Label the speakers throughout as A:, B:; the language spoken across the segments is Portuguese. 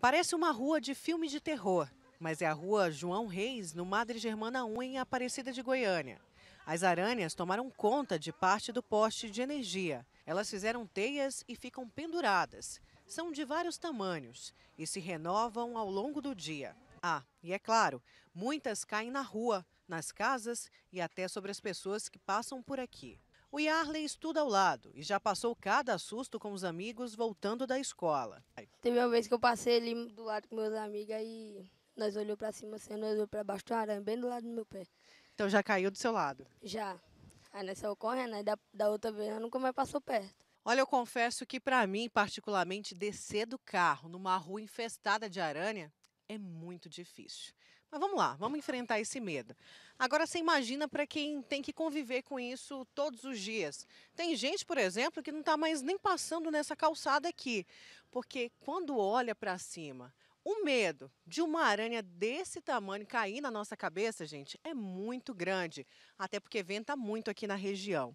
A: Parece uma rua de filme de terror, mas é a rua João Reis, no Madre Germana 1, em Aparecida de Goiânia. As aranhas tomaram conta de parte do poste de energia. Elas fizeram teias e ficam penduradas. São de vários tamanhos e se renovam ao longo do dia. Ah, e é claro, muitas caem na rua, nas casas e até sobre as pessoas que passam por aqui. O Yarley estuda ao lado e já passou cada susto com os amigos voltando da escola. Teve uma vez que
B: eu passei ali do lado com meus amigos e nós olhou para cima, assim, nós olhou para baixo do aranha bem do lado do meu pé.
A: Então já caiu do seu lado?
B: Já. Aí nessa saiu da, da outra vez nós
A: nunca mais passou perto. Olha, eu confesso que para mim, particularmente, descer do carro numa rua infestada de aranha é muito difícil. Mas vamos lá, vamos enfrentar esse medo. Agora você imagina para quem tem que conviver com isso todos os dias. Tem gente, por exemplo, que não está mais nem passando nessa calçada aqui, porque quando olha para cima, o medo de uma aranha desse tamanho cair na nossa cabeça, gente, é muito grande, até porque venta muito aqui na região.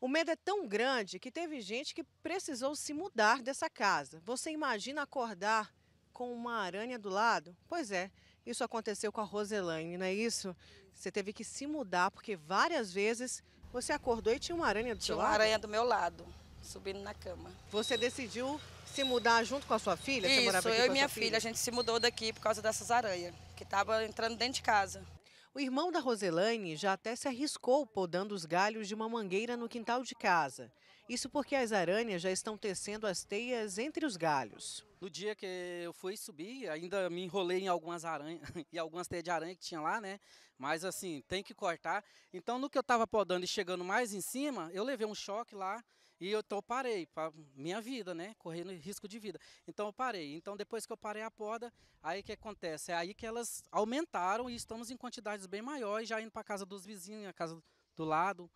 A: O medo é tão grande que teve gente que precisou se mudar dessa casa. Você imagina acordar com uma aranha do lado? Pois é, isso aconteceu com a Roselaine, não é isso? Você teve que se mudar porque várias vezes você acordou e tinha uma aranha do tinha seu lado? Tinha uma aranha do
B: meu lado, subindo na cama.
A: Você decidiu se mudar junto com a sua filha? Isso, eu e minha filha, filha, a gente
B: se mudou daqui por causa dessas aranhas, que estavam entrando dentro de casa.
A: O irmão da Roselaine já até se arriscou podando os galhos de uma mangueira no quintal de casa. Isso porque as aranhas já estão tecendo as teias entre os galhos.
B: No dia que eu fui subir, ainda me enrolei em algumas aranhas e algumas teias de aranha que tinha lá, né? Mas assim, tem que cortar. Então, no que eu estava podando e chegando mais em cima, eu levei um choque lá e eu, então, parei para minha vida, né? Correndo risco de vida. Então eu parei. Então depois que eu parei a poda, aí que acontece? É aí que elas aumentaram e estamos em quantidades
A: bem maiores, já indo para casa dos vizinhos, a casa do lado.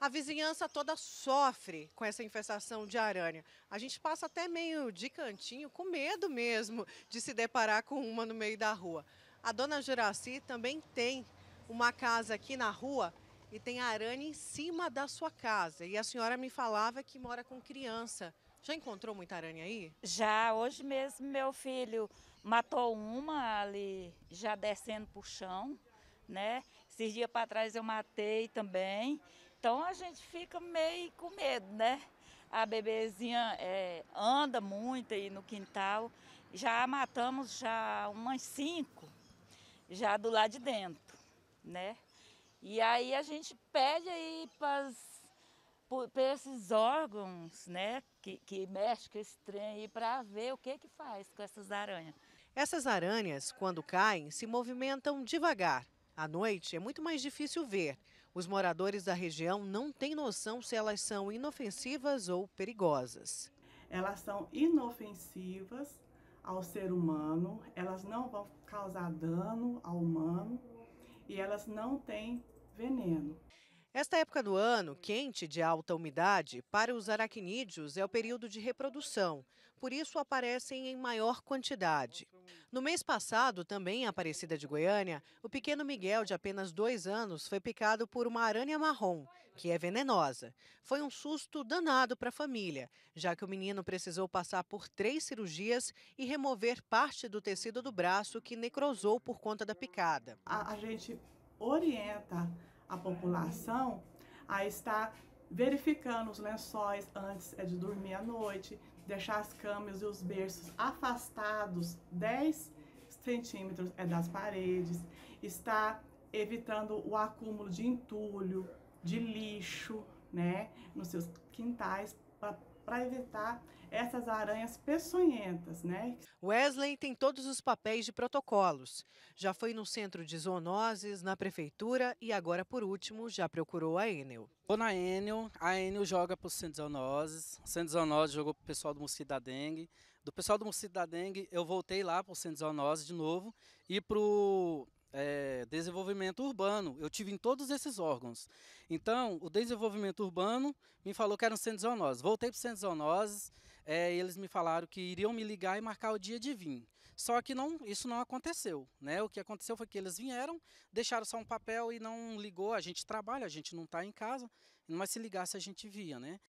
A: A vizinhança toda sofre com essa infestação de aranha. A gente passa até meio de cantinho, com medo mesmo de se deparar com uma no meio da rua. A dona Juraci também tem uma casa aqui na rua e tem aranha em cima da sua casa. E a senhora me falava que mora com criança. Já encontrou muita aranha aí? Já, hoje mesmo meu filho matou uma ali, já descendo para o chão,
B: né? Esses dias para trás eu matei também. Então a gente fica meio com medo, né? A bebezinha é, anda muito aí no quintal. Já matamos já umas cinco, já do lado de dentro, né? E aí a gente pede aí para esses órgãos, né, que, que mexe com esse trem aí, para ver o que que faz com essas aranhas.
A: Essas aranhas, quando caem, se movimentam devagar. À noite é muito mais difícil ver, os moradores da região não têm noção se elas são inofensivas ou perigosas. Elas são inofensivas ao ser humano, elas não vão causar dano ao humano e elas não têm veneno. Esta época do ano, quente de alta umidade, para os aracnídeos é o período de reprodução por isso aparecem em maior quantidade. No mês passado, também em Aparecida de Goiânia, o pequeno Miguel, de apenas dois anos, foi picado por uma aranha marrom, que é venenosa. Foi um susto danado para a família, já que o menino precisou passar por três cirurgias e remover parte do tecido do braço que necrosou por conta da picada. A, a gente orienta a população a estar verificando os lençóis antes é de dormir à noite, deixar as camas e os berços afastados 10 centímetros é das paredes, está evitando o acúmulo de entulho, de lixo, né, nos seus quintais para para evitar essas aranhas peçonhentas, né? Wesley tem todos os papéis de protocolos. Já foi no centro de zoonoses, na prefeitura e agora, por último, já procurou a Enel. Vou na Enel, a Enel
B: joga para o centro de zoonoses, centro de zoonoses jogou para o pessoal do mosquito da dengue. Do pessoal do mosquito da dengue, eu voltei lá para o centro de zoonoses de novo e para o é, desenvolvimento urbano. Eu tive em todos esses órgãos. Então, o desenvolvimento urbano me falou que eram centros zoonoses. Voltei para os 100 zoonoses, é, eles me falaram que iriam me ligar e marcar o dia de vir. Só que não, isso não aconteceu. Né? O que aconteceu foi que eles vieram, deixaram só um papel e não ligou. A gente trabalha, a gente não está em casa, mas se ligasse a gente via. Né?